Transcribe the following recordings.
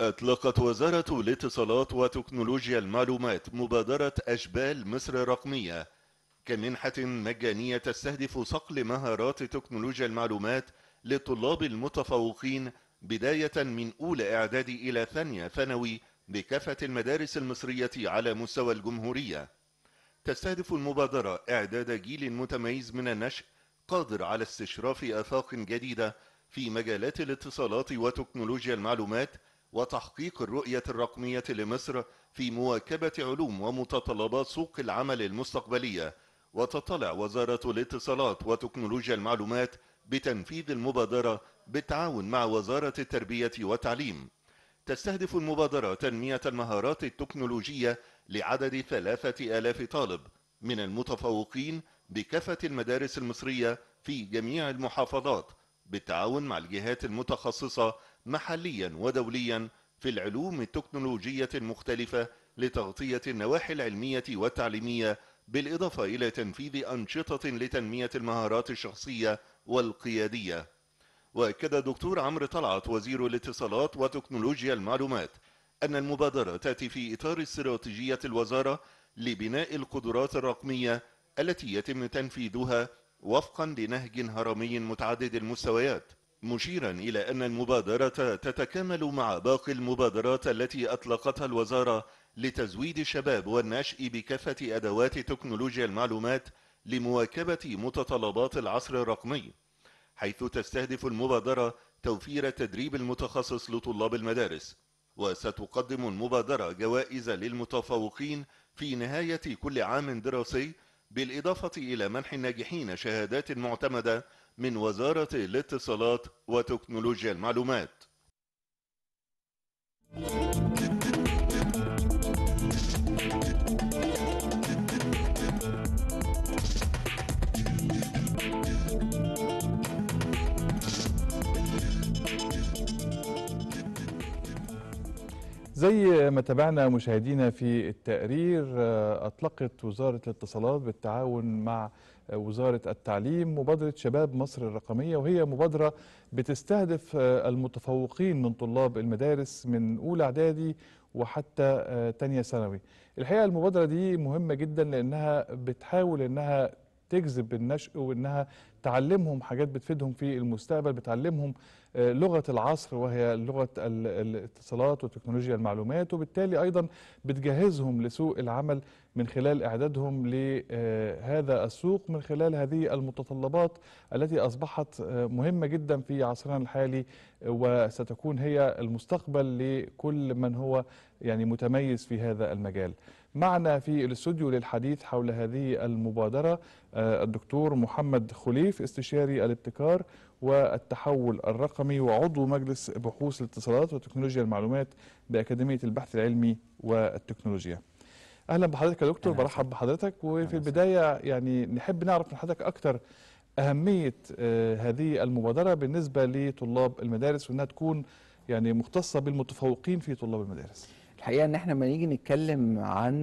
أطلقت وزارة الاتصالات وتكنولوجيا المعلومات مبادرة أجبال مصر الرقمية كمنحة مجانية تستهدف صقل مهارات تكنولوجيا المعلومات للطلاب المتفوقين بداية من أولى إعدادي إلى ثانية ثانوي بكافة المدارس المصرية على مستوى الجمهورية. تستهدف المبادرة إعداد جيل متميز من النشء قادر على استشراف آفاق جديدة في مجالات الاتصالات وتكنولوجيا المعلومات وتحقيق الرؤية الرقمية لمصر في مواكبة علوم ومتطلبات سوق العمل المستقبلية وتطلع وزارة الاتصالات وتكنولوجيا المعلومات بتنفيذ المبادرة بالتعاون مع وزارة التربية والتعليم تستهدف المبادرة تنمية المهارات التكنولوجية لعدد ثلاثة آلاف طالب من المتفوقين بكافة المدارس المصرية في جميع المحافظات بالتعاون مع الجهات المتخصصة محليا ودوليا في العلوم التكنولوجية المختلفة لتغطية النواحي العلمية والتعليمية بالإضافة إلى تنفيذ أنشطة لتنمية المهارات الشخصية والقيادية وأكد دكتور عمرو طلعت وزير الاتصالات وتكنولوجيا المعلومات أن المبادرة تأتي في إطار استراتيجية الوزارة لبناء القدرات الرقمية التي يتم تنفيذها وفقا لنهج هرمي متعدد المستويات مشيرا إلى أن المبادرة تتكامل مع باقي المبادرات التي أطلقتها الوزارة لتزويد الشباب والنشء بكافة أدوات تكنولوجيا المعلومات لمواكبة متطلبات العصر الرقمي حيث تستهدف المبادرة توفير التدريب المتخصص لطلاب المدارس وستقدم المبادرة جوائز للمتفوقين في نهاية كل عام دراسي بالإضافة إلى منح الناجحين شهادات معتمدة من وزارة الاتصالات وتكنولوجيا المعلومات. زي ما تابعنا مشاهدينا في التقرير آه، أطلقت وزارة الاتصالات بالتعاون مع وزارة التعليم مبادرة شباب مصر الرقمية وهي مبادرة بتستهدف آه، المتفوقين من طلاب المدارس من أولى إعدادي وحتى آه، تانية ثانوي الحقيقة المبادرة دي مهمة جدا لأنها بتحاول أنها تجذب النشء وأنها تعلمهم حاجات بتفيدهم في المستقبل بتعلمهم آه، لغة العصر وهي لغة الاتصالات وتكنولوجيا المعلومات وبالتالي أيضا بتجهزهم لسوق العمل من خلال إعدادهم لهذا آه، السوق من خلال هذه المتطلبات التي أصبحت آه، مهمة جدا في عصرنا الحالي وستكون هي المستقبل لكل من هو يعني متميز في هذا المجال معنا في الاستوديو للحديث حول هذه المبادرة آه، الدكتور محمد خليف استشاري الابتكار والتحول الرقمي وعضو مجلس بحوث الاتصالات وتكنولوجيا المعلومات بأكاديمية البحث العلمي والتكنولوجيا أهلا بحضرتك يا دكتور برحب بحضرتك وفي البداية يعني نحب نعرف من حضرتك أكثر أهمية آه، هذه المبادرة بالنسبة لطلاب المدارس وأنها تكون يعني مختصة بالمتفوقين في طلاب المدارس الحقيقه ان احنا لما نيجي نتكلم عن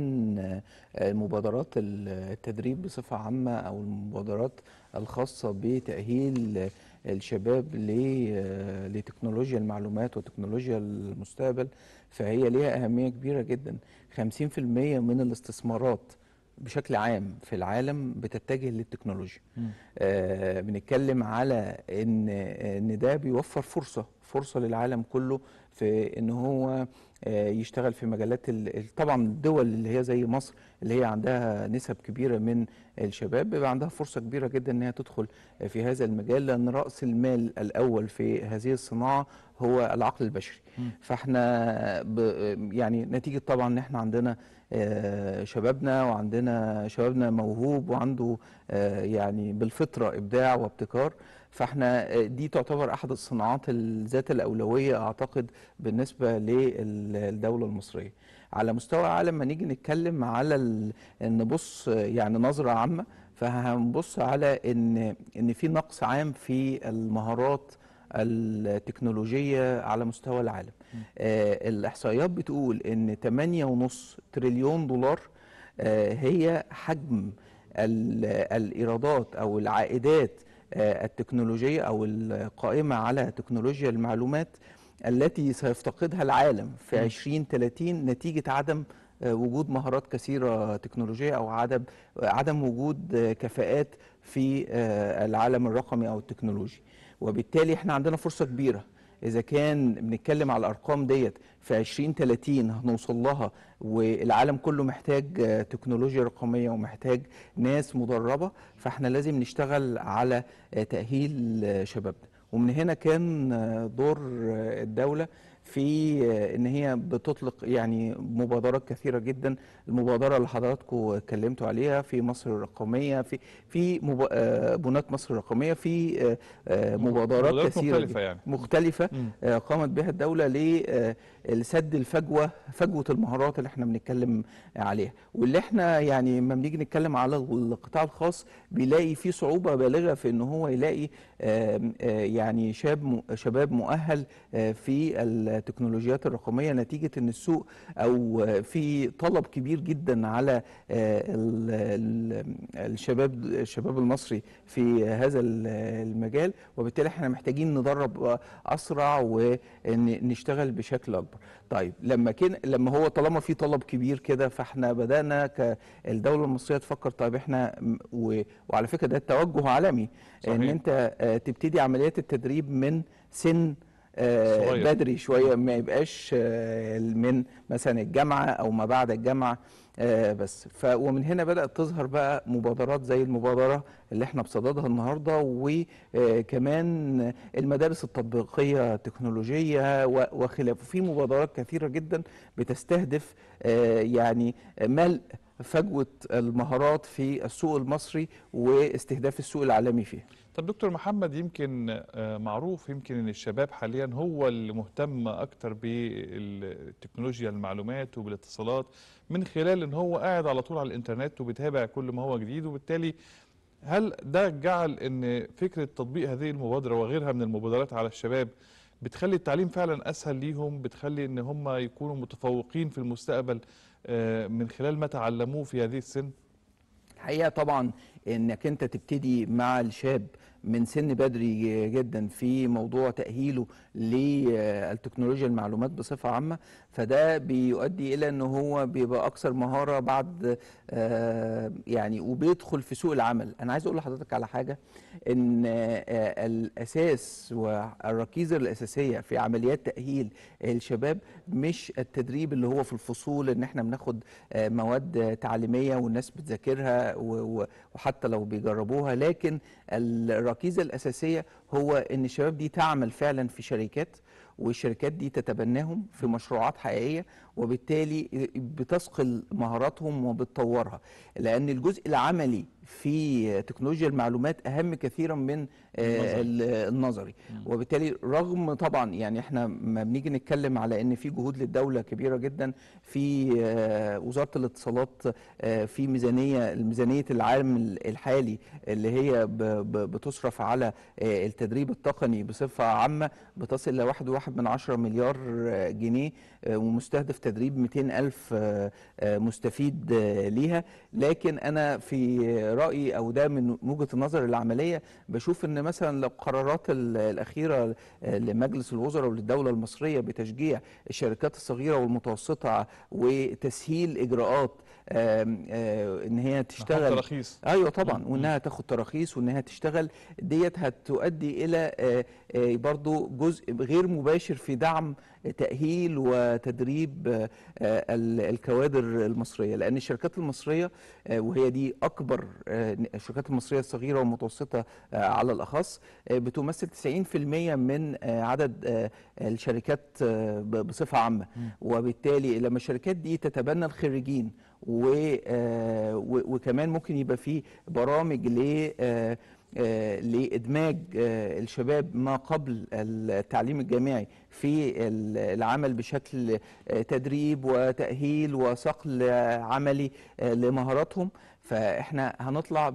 آه، مبادرات التدريب بصفه عامه او المبادرات الخاصه بتاهيل الشباب آه، لتكنولوجيا المعلومات وتكنولوجيا المستقبل فهي ليها اهميه كبيره جدا 50% من الاستثمارات بشكل عام في العالم بتتجه للتكنولوجيا آه بنتكلم على ان آه، ان ده بيوفر فرصه فرصه للعالم كله في ان هو آه، يشتغل في مجالات طبعا الدول اللي هي زي مصر اللي هي عندها نسب كبيره من الشباب بيبقى عندها فرصه كبيره جدا انها تدخل في هذا المجال لان راس المال الاول في هذه الصناعه هو العقل البشري فاحنا يعني نتيجه طبعا ان احنا عندنا آه، شبابنا وعندنا شبابنا موهوب وعنده آه، يعني بالفطره ابداع وابتكار فاحنا آه، دي تعتبر احد الصناعات ذات الاولويه اعتقد بالنسبه للدوله المصريه على مستوى عالم ما نيجي نتكلم على نبص آه، يعني نظره عامه فهنبص على ان ان في نقص عام في المهارات التكنولوجيه على مستوى العالم آه الاحصائيات بتقول ان 8.5 تريليون دولار آه هي حجم الايرادات او العائدات التكنولوجية أو القائمة على تكنولوجيا المعلومات التي سيفتقدها العالم في 2030 نتيجة عدم آه، وجود مهارات كثيرة تكنولوجية أو عدم عدم وجود كفاءات في آه، العالم الرقمي أو التكنولوجي وبالتالي احنا عندنا فرصة كبيرة اذا كان بنتكلم على الارقام ديت في 2030 هنوصل لها والعالم كله محتاج آه، تكنولوجيا رقميه ومحتاج ناس مدربه فاحنا لازم نشتغل على آه، تاهيل آه، شبابنا ومن هنا كان دور الدوله في آه، ان هي بتطلق يعني مبادرات كثيره جدا المبادره اللي حضراتكم اتكلمتوا عليها في مصر الرقميه في في مب... آه، بنات مصر الرقميه في آه، مبادرات كثيره مختلفه, يعني. مختلفة قامت بها الدوله لسد الفجوه فجوه المهارات اللي احنا بنتكلم عليها واللي احنا يعني لما بنيجي نتكلم على القطاع الخاص بيلاقي في صعوبه بالغه في ان هو يلاقي يعني شاب شباب مؤهل في التكنولوجيات الرقميه نتيجه ان السوق او في طلب كبير جدا على آه، الشباب الشباب المصري في هذا المجال وبالتالي احنا محتاجين ندرب اسرع ونشتغل بشكل اكبر طيب لما كان لما هو طالما في طلب كبير كده فاحنا بدانا كالدوله المصريه تفكر طيب احنا و... وعلى فكره ده توجه عالمي صحيح. ان انت آه، تبتدي عمليات التدريب من سن صغير. بدري شويه ما يبقاش آه، من مثلا الجامعه او ما بعد الجامعه آه، بس ف ومن هنا بدات تظهر بقى مبادرات زي المبادره اللي احنا بصددها النهارده وكمان آه، المدارس التطبيقيه التكنولوجيه وخلافه في مبادرات كثيره جدا بتستهدف يعني ملء فجوه المهارات في السوق المصري واستهداف السوق العالمي فيها طب دكتور محمد يمكن آه، معروف يمكن ان الشباب حاليا هو اللي مهتم اكتر بالتكنولوجيا المعلومات وبالاتصالات من خلال ان هو قاعد على طول على الانترنت وبيتابع كل ما هو جديد وبالتالي هل ده جعل ان فكره تطبيق هذه المبادره وغيرها من المبادرات على الشباب بتخلي التعليم فعلا اسهل ليهم بتخلي ان هم يكونوا متفوقين في المستقبل آه، من خلال ما تعلموه في هذه السن الحقيقه طبعا انك انت تبتدي مع الشاب من سن بدري جدا في موضوع تأهيله للتكنولوجيا المعلومات بصفة عامة فده بيؤدي إلى ان هو بيبقى أكثر مهارة بعد آه، يعني وبيدخل في سوق العمل أنا عايز أقول لحضرتك على حاجة أن آه، الأساس والركيزة الأساسية في عمليات تأهيل الشباب مش التدريب اللي هو في الفصول أن احنا بناخد آه، مواد تعليمية والناس بتذاكرها وحتى حتى لو بيجربوها لكن الركيزه الاساسيه هو ان الشباب دي تعمل فعلا في شركات والشركات دي تتبناهم في مشروعات حقيقيه وبالتالي بتثقل مهاراتهم وبتطورها لان الجزء العملي في تكنولوجيا المعلومات اهم كثيرا من آه، النظري, النظري. وبالتالي رغم طبعا يعني احنا ما بنيجي نتكلم على ان في جهود للدوله كبيره جدا في آه، وزاره الاتصالات آه، في ميزانيه الميزانيه العام الحالي اللي هي بتصرف على التدريب التقني بصفه عامه بتصل ل 1.1 من 10 مليار جنيه ومستهدف تدريب 200 ألف آه، آه، مستفيد آه، ليها لكن أنا في رأيي أو ده من وجهة النظر العملية بشوف أن مثلا لو قرارات الأخيرة لمجلس الوزراء وللدولة المصرية بتشجيع الشركات الصغيرة والمتوسطة وتسهيل إجراءات ان هي تشتغل تراخيص ايوه طبعا وانها تاخد تراخيص وانها تشتغل ديت هتؤدي الى برضو جزء غير مباشر في دعم تأهيل وتدريب آه، الكوادر المصرية لأن الشركات المصرية آه، وهي دي أكبر آه، الشركات المصرية الصغيرة والمتوسطة على الأخص بتمثل 90% من عدد الشركات بصفة عامة وبالتالي لما الشركات دي تتبنى الخريجين وكمان ممكن يبقى في برامج ل آه، لادماج آه، الشباب ما قبل التعليم الجامعي في العمل بشكل آه، تدريب وتاهيل وصقل عملي لمهاراتهم فاحنا هنطلع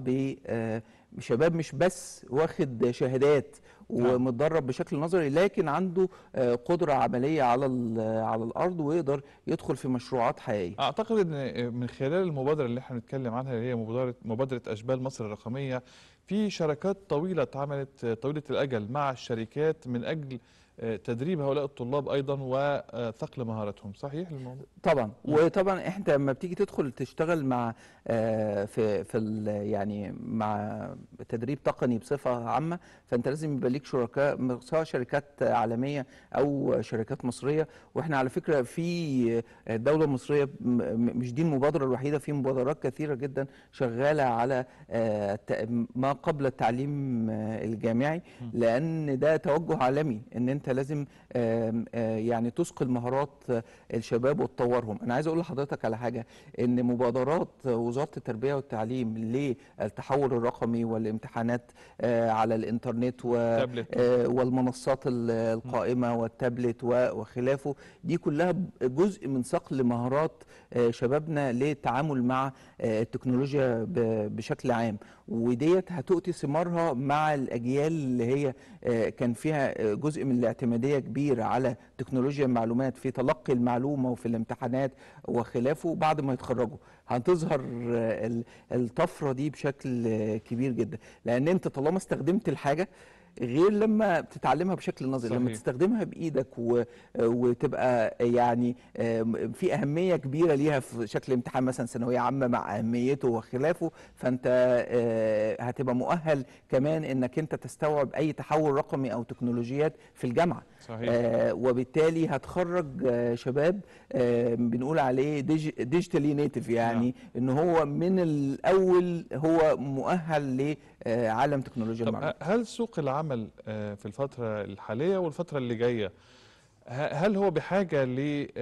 بشباب مش بس واخد شهادات نعم. ومتدرب بشكل نظري لكن عنده آه، قدره عمليه على على الارض ويقدر يدخل في مشروعات حقيقيه. اعتقد ان آه، من خلال المبادره اللي احنا بنتكلم عنها اللي هي مبادره مبادره اشبال مصر الرقميه في شراكات طويله اتعملت آه، طويله الاجل مع الشركات من اجل تدريب هؤلاء الطلاب ايضا وثقل مهاراتهم صحيح الموضوع طبعا نعم. وطبعا انت لما بتيجي تدخل تشتغل مع آه، في في يعني مع تدريب تقني بصفه عامه فانت لازم يبقى ليك شركاء سواء شركات عالميه او شركات مصريه واحنا على فكره في الدوله آه، المصريه مش دي المبادره الوحيده في مبادرات كثيره جدا شغاله على آه، ما قبل التعليم الجامعي لان ده توجه عالمي ان انت انت لازم يعني تسقي مهارات الشباب وتطورهم انا عايز اقول لحضرتك على حاجه ان مبادرات وزاره التربيه والتعليم للتحول الرقمي والامتحانات على الانترنت و... والمنصات القائمه والتابلت وخلافه دي كلها جزء من صقل مهارات شبابنا للتعامل مع التكنولوجيا بشكل عام وديت هتؤتي ثمارها مع الاجيال اللي هي كان فيها جزء من اعتماديه كبيره على تكنولوجيا المعلومات في تلقي المعلومه وفي الامتحانات وخلافه بعد ما يتخرجوا هتظهر الطفره دي بشكل كبير جدا لان انت طالما استخدمت الحاجه غير لما بتتعلمها بشكل نظري صحيح. لما تستخدمها بايدك و... وتبقى يعني في اهميه كبيره ليها في شكل امتحان مثلا ثانويه عامه مع اهميته وخلافه فانت آه، هتبقى مؤهل كمان انك انت تستوعب اي تحول رقمي او تكنولوجيات في الجامعه صحيح. آه، وبالتالي هتخرج آه، شباب بنقول عليه ديجيتالي نيتف يعني نعم. ان هو من الاول هو مؤهل لعالم تكنولوجيا المعلومات هل سوق العمل العمل آه، في الفترة الحالية والفترة اللي جاية هل هو بحاجة لعدد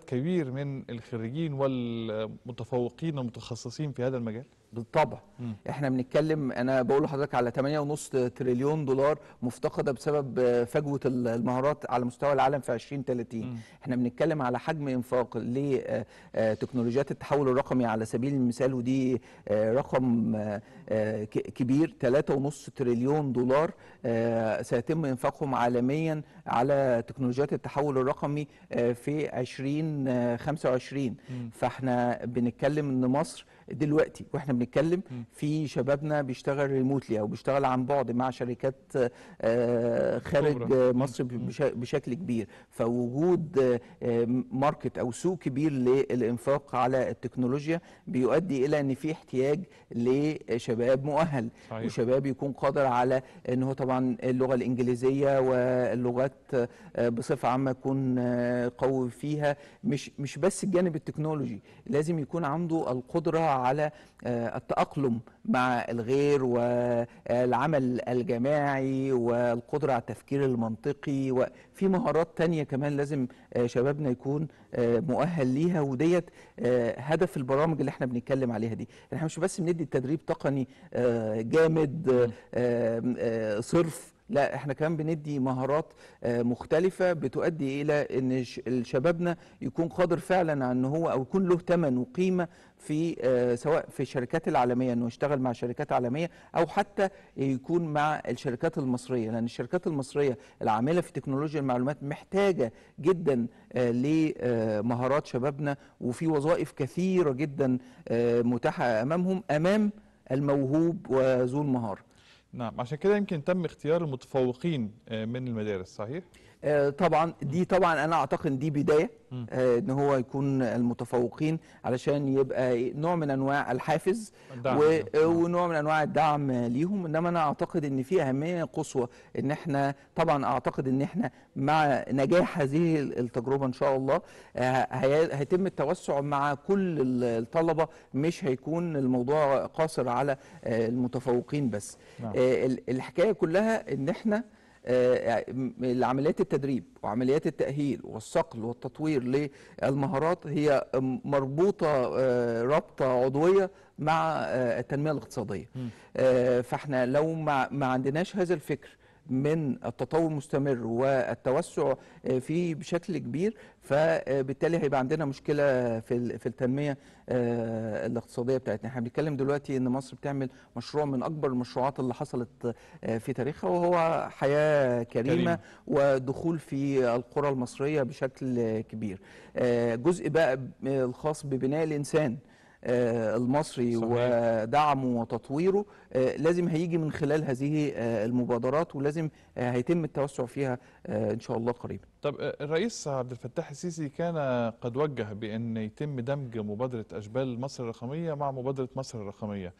آه، كبير من الخريجين والمتفوقين المتخصصين في هذا المجال؟ بالطبع مم. احنا بنتكلم انا بقول لحضرتك على 8.5 تريليون دولار مفتقده بسبب فجوه المهارات على مستوى العالم في 2030 مم. احنا بنتكلم على حجم انفاق لتكنولوجيات آه، آه، التحول الرقمي على سبيل المثال ودي آه، رقم كبير 3.5 تريليون دولار سيتم انفاقهم عالميا على تكنولوجيات التحول الرقمي في 2025 مم. فاحنا بنتكلم ان مصر دلوقتي واحنا بنتكلم في شبابنا بيشتغل ريموتلي او بيشتغل عن بعد مع شركات آه، خارج مصر بشكل كبير فوجود آه، ماركت او سوق كبير للانفاق على التكنولوجيا بيؤدي الى ان في احتياج لشباب مؤهل صحيح. وشباب يكون قادر على ان هو طبعا اللغه الانجليزيه واللغات آه، بصفه عامه يكون قوي فيها مش مش بس الجانب التكنولوجي لازم يكون عنده القدره على التأقلم مع الغير والعمل الجماعي والقدرة على التفكير المنطقي وفي مهارات تانية كمان لازم آه، شبابنا يكون آه، مؤهل ليها وديت آه، هدف البرامج اللي احنا بنتكلم عليها دي يعني احنا مش بس بندي تدريب تقني جامد صرف لا احنا كمان بندي مهارات آه، مختلفه بتؤدي الى ان شبابنا يكون قادر فعلا عن هو او يكون له ثمن وقيمه في آه، سواء في الشركات العالميه انه يشتغل مع شركات عالميه او حتى يكون مع الشركات المصريه لان الشركات المصريه العامله في تكنولوجيا المعلومات محتاجه جدا آه، لمهارات شبابنا وفي وظائف كثيره جدا متاحه امامهم امام الموهوب وذو المهاره نعم عشان كده يمكن تم اختيار المتفوقين آه، من المدارس صحيح؟ آه، طبعا دي طبعا انا اعتقد دي بدايه آه، ان هو يكون المتفوقين علشان يبقى نوع من انواع الحافز و... آه، ونوع من انواع الدعم ليهم انما انا اعتقد ان في اهميه قصوى ان احنا طبعا اعتقد ان احنا مع نجاح هذه التجربه ان شاء الله هيتم التوسع مع كل الطلبه مش هيكون الموضوع قاصر على المتفوقين بس نعم. الحكايه كلها ان احنا العمليات آه، يعني التدريب وعمليات التأهيل والصقل والتطوير للمهارات هي مربوطة آه، رابطة عضوية مع آه، التنمية الاقتصادية فاحنا لو ما عندناش هذا الفكر من التطور المستمر والتوسع آه، فيه بشكل كبير فبالتالي هيبقى عندنا مشكله في في التنميه آه، الاقتصاديه بتاعتنا احنا بنتكلم دلوقتي ان مصر بتعمل مشروع من اكبر المشروعات اللي حصلت آه، في تاريخها وهو حياه كريمه, كريمة. ودخول في القرى المصريه بشكل كبير جزء بقى الخاص ببناء الانسان آه، المصري صحيح. ودعمه وتطويره آه، لازم هيجي من خلال هذه آه، المبادرات ولازم هيتم التوسع فيها ان شاء الله قريبا طب الرئيس عبد الفتاح السيسي كان قد وجه بان يتم دمج مبادره اشبال مصر الرقميه مع مبادره مصر الرقميه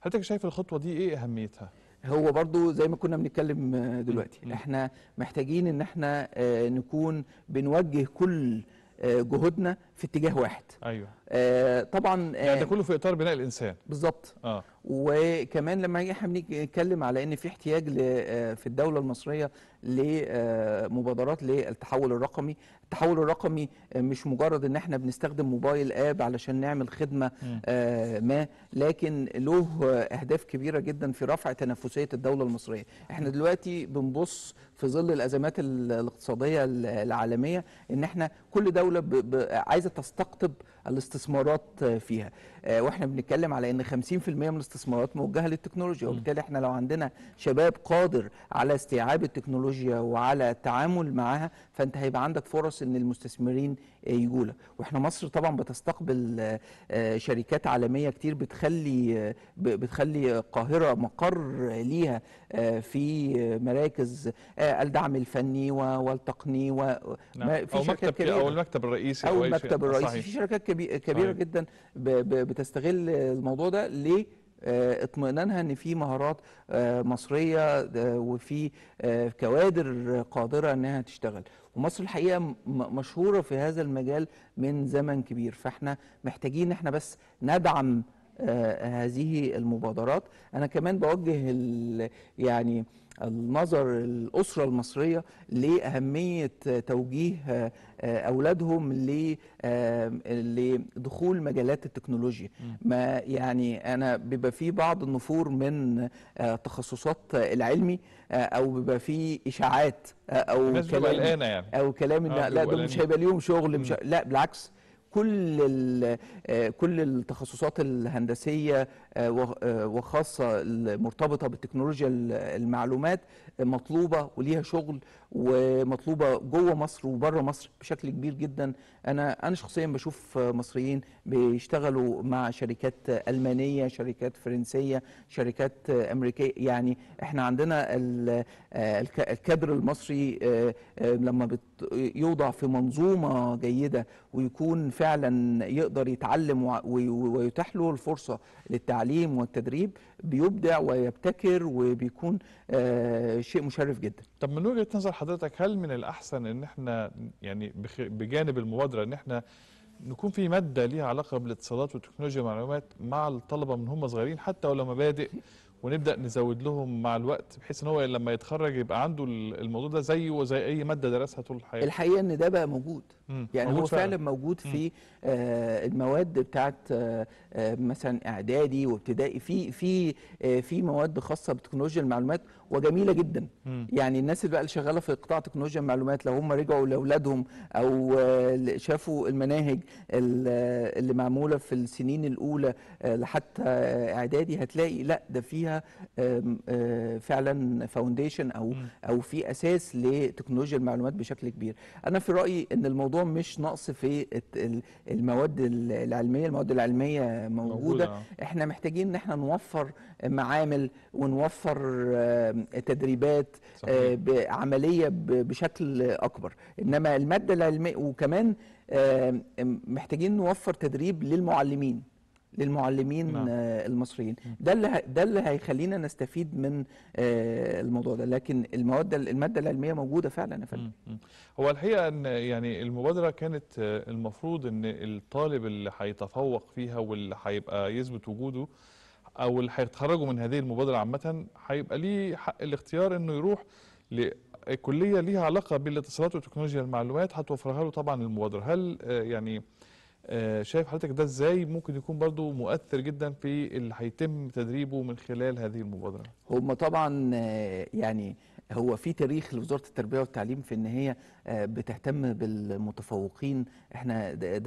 حضرتك شايف الخطوه دي ايه اهميتها هو برضو زي ما كنا بنتكلم دلوقتي احنا محتاجين ان احنا نكون بنوجه كل آه، جهودنا في اتجاه واحد ايوه آه طبعا آه، يعني ده كله في اطار بناء الانسان بالظبط اه وكمان لما احنا بنتكلم على ان في احتياج آه، في الدوله المصريه لمبادرات للتحول الرقمي التحول الرقمي آه، مش مجرد ان احنا بنستخدم موبايل اب علشان نعمل خدمه آه، ما لكن له اهداف كبيره جدا في رفع تنافسيه الدوله المصريه احنا دلوقتي بنبص في ظل الازمات الاقتصاديه العالميه ان احنا كل دوله عايزه تستقطب الاستثمارات فيها آه، واحنا بنتكلم على ان 50% من الاستثمارات موجهه للتكنولوجيا وبالتالي احنا لو عندنا شباب قادر على استيعاب التكنولوجيا وعلى التعامل معها فانت هيبقى عندك فرص ان المستثمرين آه، يجوا لك واحنا مصر طبعا بتستقبل آه، آه، شركات عالميه كتير بتخلي بتخلي القاهره مقر ليها في مراكز الدعم الفني والتقني و نعم. في أو شركات مكتب كبيره او المكتب الرئيسي او المكتب الرئيسي صحيح. في شركات كبيره صحيح. جدا بتستغل الموضوع ده ليه آه، اطمئنانها ان في مهارات آه، مصريه آه، وفي كوادر قادره انها تشتغل ومصر الحقيقه مشهوره في هذا المجال من زمن كبير فاحنا محتاجين احنا بس ندعم هذه المبادرات انا كمان بوجه يعني النظر الأسرة المصرية لأهمية توجيه آه، أولادهم آه، لدخول مجالات التكنولوجيا ما يعني أنا بيبقى في بعض النفور من آه، تخصصات العلمي أو بيبقى في إشاعات أو كلام يعني. أو كلام لا ده مش هيبقى ليهم شغل مش لا بالعكس كل آه، كل التخصصات الهندسيه آه، آه، وخاصه المرتبطه بالتكنولوجيا المعلومات مطلوبه وليها شغل ومطلوبه جوه مصر وبره مصر بشكل كبير جدا انا انا شخصيا بشوف مصريين بيشتغلوا مع شركات المانيه شركات فرنسيه شركات امريكيه يعني احنا عندنا الكادر المصري لما يوضع في منظومه جيده ويكون فعلا فعلا يقدر يتعلم ويتاح له الفرصه للتعليم والتدريب بيبدع ويبتكر وبيكون آه، شيء مشرف جدا. طب من وجهه نظر حضرتك هل من الاحسن ان احنا يعني بجانب المبادره ان احنا نكون في ماده ليها علاقه بالاتصالات وتكنولوجيا المعلومات مع الطلبه من هم صغيرين حتى ولو مبادئ ونبدا نزود لهم مع الوقت بحيث ان هو لما يتخرج يبقى عنده الموضوع ده زيه وزي اي ماده درسها طول الحياه. الحقيقه ان ده بقى موجود. يعني هو فعلا موجود في آه المواد بتاعت آه،, آه مثلا اعدادي وابتدائي في في آه في مواد خاصه بتكنولوجيا المعلومات وجميله جدا م. يعني الناس اللي بقى اللي شغاله في قطاع تكنولوجيا المعلومات لو هم رجعوا لاولادهم او آه، شافوا المناهج اللي معموله في السنين الاولى آه، لحتى اعدادي هتلاقي لا ده فيها فعلا فاونديشن او م. او في اساس لتكنولوجيا المعلومات بشكل كبير انا في رايي ان الموضوع الموضوع مش نقص في المواد العلميه المواد العلميه موجوده, موجودة. اه. احنا محتاجين ان احنا نوفر معامل ونوفر آه، تدريبات آه، صحيح. عمليه بشكل اكبر انما الماده العلميه وكمان محتاجين نوفر تدريب للمعلمين للمعلمين نعم. آه، المصريين ده اللي ده اللي هيخلينا نستفيد من آه، الموضوع ده لكن المواد الماده العلميه موجوده فعلا يا فندم هو الحقيقه ان يعني المبادره كانت آه، المفروض ان الطالب اللي هيتفوق فيها واللي هيبقى يثبت وجوده او اللي هيتخرجوا من هذه المبادره عامه هيبقى ليه حق الاختيار انه يروح كلية ليها علاقه بالاتصالات وتكنولوجيا المعلومات هتوفرها له طبعا المبادره هل يعني آه، شايف حضرتك ده ازاي ممكن يكون برضو مؤثر جدا في اللي هيتم تدريبه من خلال هذه المبادره هم طبعا آه، يعني هو في تاريخ لوزاره التربيه والتعليم في ان هي آه، بتهتم بالمتفوقين احنا ده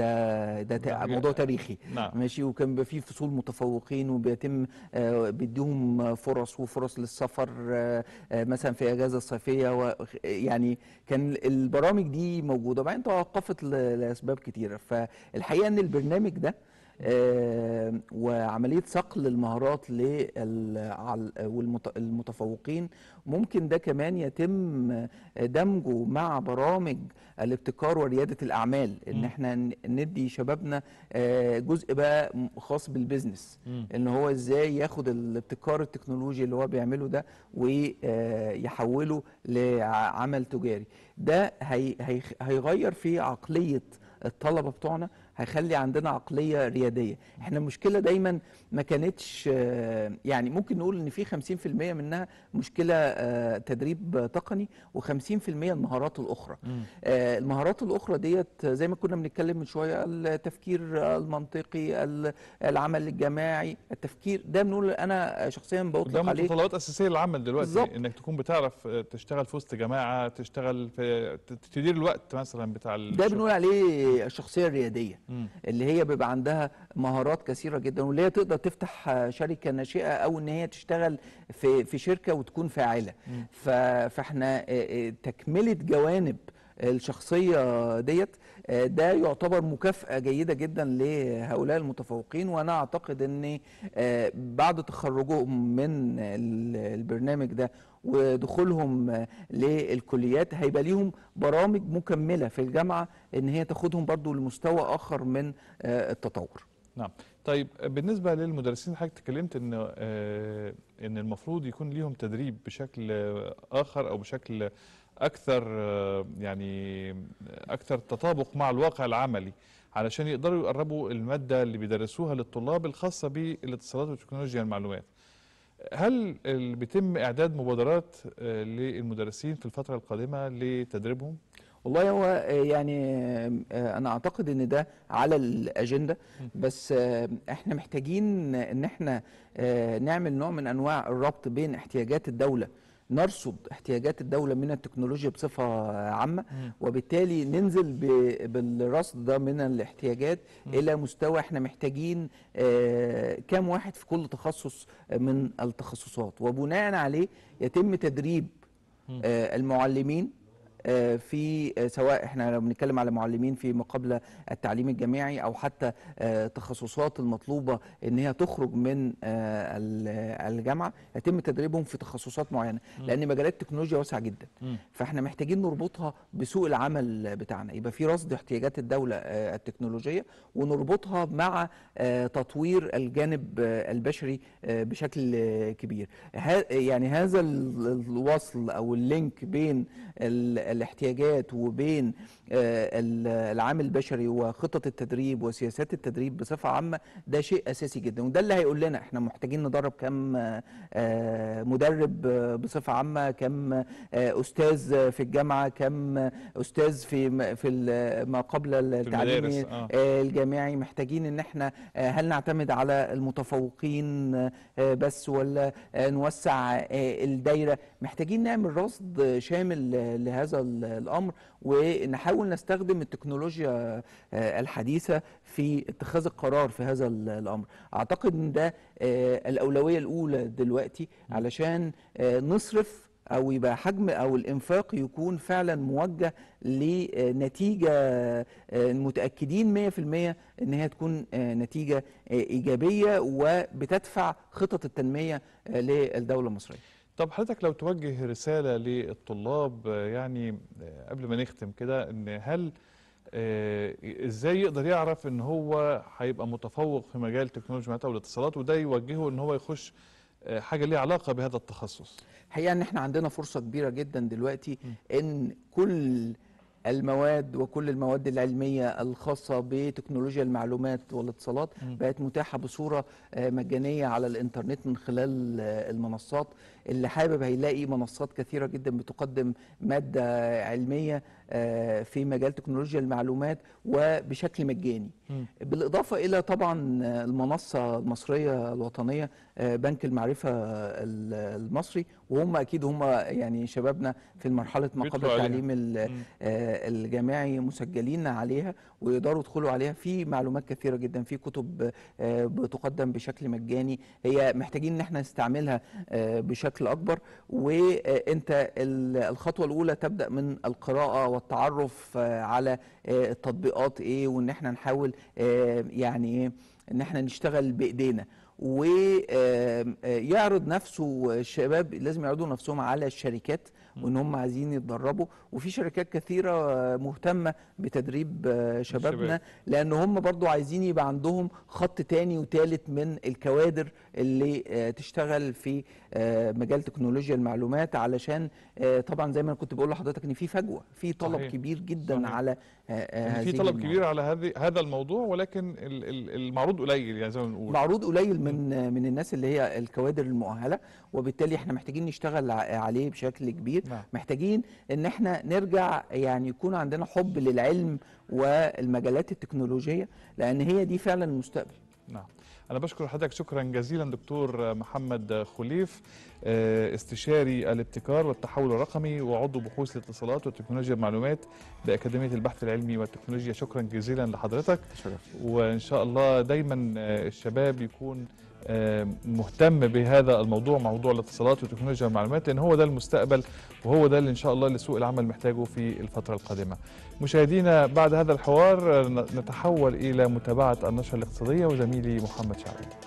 ده, ده موضوع تاريخي نعم. ماشي وكان بيبقى في فصول متفوقين وبيتم آه، بيديهم فرص وفرص للسفر آه، مثلا في اجازه صيفيه يعني كان البرامج دي موجوده وبعدين توقفت لاسباب كتيره فالحقيقه ان البرنامج ده آه، وعمليه صقل المهارات للمتفوقين ممكن ده كمان يتم دمجه مع برامج الابتكار ورياده الاعمال ان احنا ندي شبابنا آه، جزء بقى خاص بالبزنس ان هو ازاي ياخد الابتكار التكنولوجي اللي هو بيعمله ده ويحوله لعمل تجاري ده هيغير في عقليه الطلبه بتوعنا هيخلي عندنا عقليه رياديه احنا المشكله دايما ما كانتش آه، يعني ممكن نقول ان في 50% منها مشكله آه، تدريب تقني و50% المهارات الاخرى آه، المهارات الاخرى ديت زي ما كنا بنتكلم من شويه التفكير المنطقي العمل الجماعي التفكير ده بنقول انا شخصيا بطلق عليه ده متطلبات اساسيه للعمل دلوقتي بالزبط. انك تكون بتعرف تشتغل في وسط جماعه تشتغل في تدير الوقت مثلا بتاع ده بنقول عليه الشخصيه الرياديه اللي هي بيبقى عندها مهارات كثيره جدا واللي هي تقدر تفتح شركه ناشئه او ان هي تشتغل في في شركه وتكون فاعله فاحنا آه، آه، تكمله جوانب الشخصيه ديت آه، ده يعتبر مكافاه جيده جدا لهؤلاء المتفوقين وانا اعتقد ان بعد تخرجهم من البرنامج ده ودخولهم للكليات هيبقى ليهم برامج مكمله في الجامعه ان هي تاخدهم برضو لمستوى اخر من آه، التطور نعم طيب بالنسبه للمدرسين حضرتك اتكلمت ان آه، ان المفروض يكون ليهم تدريب بشكل اخر او بشكل اكثر آه، يعني اكثر تطابق مع الواقع العملي علشان يقدروا يقربوا الماده اللي بيدرسوها للطلاب الخاصه بالاتصالات وتكنولوجيا المعلومات هل بيتم اعداد مبادرات آه، للمدرسين في الفتره القادمه لتدريبهم والله هو آه، يعني آه، انا اعتقد ان ده على الاجنده بس احنا محتاجين ان احنا نعمل نوع من انواع الربط بين احتياجات الدوله نرصد احتياجات الدوله من التكنولوجيا بصفه عامه وبالتالي ننزل بالرصد ده من الاحتياجات الى مستوى احنا محتاجين آه، كام واحد في كل تخصص من التخصصات وبناء عليه يتم تدريب آه، المعلمين آه، في آه، سواء احنا لو بنتكلم على معلمين في مقابله التعليم الجامعي او حتى آه، تخصصات المطلوبه ان هي تخرج من الجامعه يتم تدريبهم في تخصصات معينه لان مجالات التكنولوجيا واسعه جدا فاحنا محتاجين نربطها بسوق العمل بتاعنا يبقى في رصد احتياجات الدوله التكنولوجيه ونربطها مع تطوير الجانب البشري بشكل كبير يعني هذا الوصل او اللينك بين ال الاحتياجات وبين آه، العامل البشري وخطط التدريب وسياسات التدريب بصفه عامه ده شيء اساسي جدا وده اللي هيقول لنا احنا محتاجين ندرب كم آه، مدرب بصفه عامه كم آه، استاذ في الجامعه كم استاذ في في ما قبل التعليم الجامعي محتاجين ان احنا هل نعتمد على المتفوقين بس ولا نوسع الدايره محتاجين نعمل رصد شامل لهذا الامر ونحاول نستخدم التكنولوجيا آه، الحديثه في اتخاذ القرار في هذا الامر اعتقد ان ده آه، الاولويه الاولى دلوقتي علشان آه، نصرف او يبقى حجم او الانفاق يكون فعلا موجه لنتيجه متاكدين 100% ان هي تكون نتيجه ايجابيه وبتدفع خطط التنميه للدوله المصريه طب حضرتك لو توجه رسالة للطلاب يعني قبل ما نختم كده ان هل آه، ازاي يقدر يعرف ان هو هيبقى متفوق في مجال تكنولوجيا المعلومات والاتصالات وده يوجهه ان هو يخش آه، حاجه ليها علاقه بهذا التخصص الحقيقه ان احنا عندنا فرصه كبيره جدا دلوقتي ان كل المواد وكل المواد العلميه الخاصه بتكنولوجيا المعلومات والاتصالات بقت متاحه بصوره آه، مجانيه على الانترنت من خلال آه، المنصات اللي حابب هيلاقي منصات كثيره جدا بتقدم ماده علميه آه، في مجال تكنولوجيا المعلومات وبشكل مجاني بالاضافه الى طبعا المنصه المصريه الوطنيه آه، بنك المعرفه المصري وهم اكيد هم يعني شبابنا في مرحله ما قبل التعليم آه، الجامعي مسجلين عليها ويقدروا يدخلوا عليها في معلومات كثيره جدا في كتب آه، بتقدم بشكل مجاني هي محتاجين ان احنا نستعملها بشكل اكبر وانت الخطوه الاولى تبدا من القراءه والتعرف على التطبيقات ايه وان احنا نحاول يعني إيه، ان احنا نشتغل بايدينا ويعرض نفسه الشباب لازم يعرضوا نفسهم على الشركات وان هم عايزين يتدربوا وفي شركات كثيره مهتمه بتدريب شبابنا لان هم برضو عايزين يبقى عندهم خط تاني وتالت من الكوادر اللي تشتغل في آه، مجال تكنولوجيا المعلومات علشان آه، طبعا زي ما كنت بقول لحضرتك ان في فجوه في طلب صحيح. كبير جدا صحيح. على آه، في طلب الموضوع. كبير على هذه هذا الموضوع ولكن المعروض قليل يعني زي ما بنقول معروض قليل من من الناس اللي هي الكوادر المؤهله وبالتالي احنا محتاجين نشتغل عليه بشكل كبير نعم. محتاجين ان احنا نرجع يعني يكون عندنا حب للعلم والمجالات التكنولوجيه لان هي دي فعلا المستقبل نعم انا بشكر حضرتك شكرا جزيلا دكتور محمد خليف آه، استشاري الابتكار والتحول الرقمي وعضو بحوث الاتصالات وتكنولوجيا المعلومات باكاديميه البحث العلمي والتكنولوجيا شكرا جزيلا لحضرتك شكرا. وان شاء الله دايما آه، الشباب يكون مهتم بهذا الموضوع موضوع الاتصالات وتكنولوجيا المعلومات لان هو ده المستقبل وهو ده اللي ان شاء الله اللي سوق العمل محتاجه في الفتره القادمه. مشاهدينا بعد هذا الحوار نتحول الى متابعه النشره الاقتصاديه وزميلي محمد شعبان.